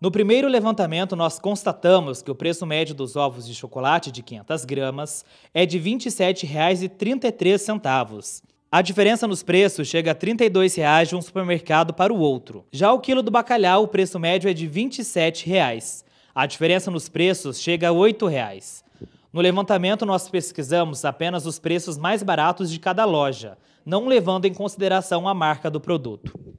No primeiro levantamento, nós constatamos que o preço médio dos ovos de chocolate de 500 gramas é de R$ 27,33. A diferença nos preços chega a R$ 32,00 de um supermercado para o outro. Já o quilo do bacalhau, o preço médio é de R$ 27,00. A diferença nos preços chega a R$ 8,00. No levantamento, nós pesquisamos apenas os preços mais baratos de cada loja, não levando em consideração a marca do produto.